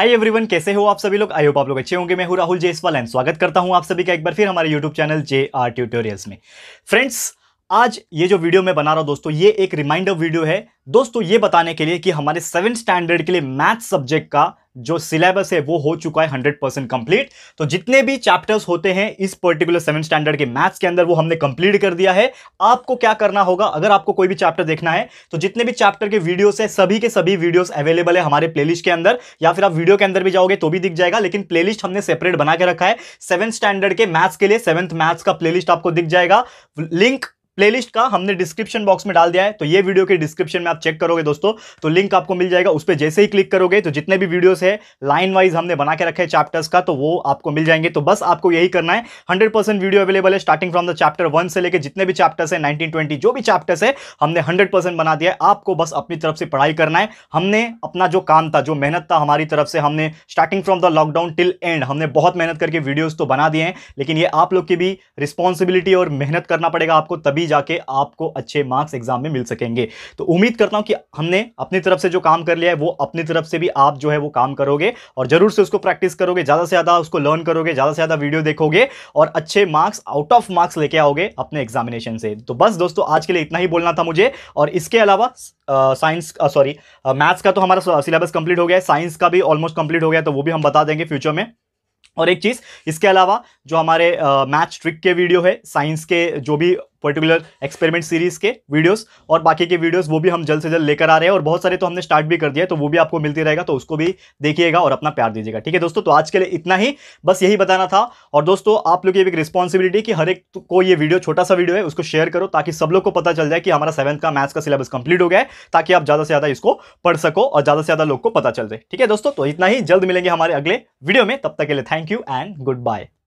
hi everyone कैसे हो आप सभी लोग आई होप आप लोग अच्छे होंगे मैं हूं राहुल जयसवाल एंड स्वागत करता हूं आप सभी का एक बार फिर हमारे YouTube channel J R tutorials में फ्रेंड्स आज ये जो वीडियो मैं बना रहा हूँ दोस्तों ये एक रिमाइंडर वीडियो है दोस्तों ये बताने के लिए कि हमारे सेवन स्टैंडर्ड के लिए मैथ सब्जेक्ट का जो सिलेबस है वो हो चुका है हंड्रेड परसेंट कंप्लीट तो जितने भी चैप्टर्स होते हैं इस पर्टिकुलर सेवन स्टैंडर्ड के मैथ्स के अंदर वो हमने कंप्लीट कर दिया है आपको क्या करना होगा अगर आपको कोई भी चैप्टर देखना है तो जितने भी चैप्टर के वीडियोस है सभी के सभी वीडियोस अवेलेबल है हमारे प्लेलिस्ट के अंदर या फिर आप वीडियो के अंदर भी जाओगे तो भी दिख जाएगा लेकिन प्लेलिस्ट हमने सेपरेट बना के रखा है सेवन स्टैंडर्ड के मैथ्स के लिए सेवंथ मैथ्स का प्लेलिस्ट आपको दिख जाएगा लिंक प्लेलिस्ट का हमने डिस्क्रिप्शन बॉक्स में डाल दिया है तो ये वीडियो के डिस्क्रिप्शन में आप चेक करोगे दोस्तों तो लिंक आपको मिल जाएगा उस पर जैसे ही क्लिक करोगे तो जितने भी वीडियोस है लाइन वाइज हमने बना के रखे चैप्टर्स का तो वो आपको मिल जाएंगे तो बस आपको यही करना है हंड्रेड वीडियो अवेलेबल है starting from the chapter one से लेकर जितने भी चैप्टर्स है नाइनटीन जो भी चैप्टर्स है हमने हंड्रेड बना दिया है आपको बस अपनी तरफ से पढ़ाई करना है हमने अपना जो काम था जो मेहनत था हमारी तरफ से हमने starting from the lockdown till end हमने बहुत मेहनत करके वीडियोज तो बना दिए हैं लेकिन ये आप लोग की भी रिस्पॉन्सिबिलिटी और मेहनत करना पड़ेगा आपको तभी जाके आपको अच्छे मार्क्स एग्जाम में मिल सकेंगे तो उम्मीद करता हूं कि हमने अपनी तरफ से जो काम कर लिया है वो अपनी तरफ से भी आप जो है वो काम करोगे और जरूर से उसको प्रैक्टिस करोगे ज़्यादा से ज़्यादा उसको लर्न करोगे ज़्यादा से ज़्यादा वीडियो देखोगे और अच्छे मार्क्स आउट ऑफ मार्क्स लेके आओगे अपने एग्जामिनेशन से तो बस दोस्तों आज के लिए इतना ही बोलना था मुझे और इसके अलावा साइंस सॉरी मैथ्स का तो हमारा सिलेबस कंप्लीट हो गया है साइंस का भी ऑलमोस्ट कंप्लीट हो गया तो वो भी हम बता देंगे फ्यूचर में और एक चीज़ इसके अलावा जो हमारे मैच ट्रिक के वीडियो है साइंस के जो भी पर्टिकुलर एक्सपेरिमेंट सीरीज के वीडियोस और बाकी के वीडियोस वो भी हम जल्द से जल्द लेकर आ रहे हैं और बहुत सारे तो हमने स्टार्ट भी कर दिया तो वो भी आपको मिलती रहेगा तो उसको भी देखिएगा और अपना प्यार दीजिएगा ठीक है दोस्तों तो आज के लिए इतना ही बस यही बताना था और दोस्तों आप लोग की एक रिस्पॉन्सिबिलिटी कि हर एक तो को ये वीडियो छोटा सा वीडियो है उसको शेयर करो ताकि सब लोग को पता चल जाए कि हमारा सेवंथ का मैथ्स का सिलेबस कंप्लीट हो गया है ताकि आप ज़्यादा से ज़्यादा इसको पढ़ सको और ज़्यादा से ज़्यादा लोग को पता चल जाए ठीक है दोस्तों तो इतना ही जल्द मिलेंगे हमारे अगले वीडियो में तब तक के लिए thank you and good bye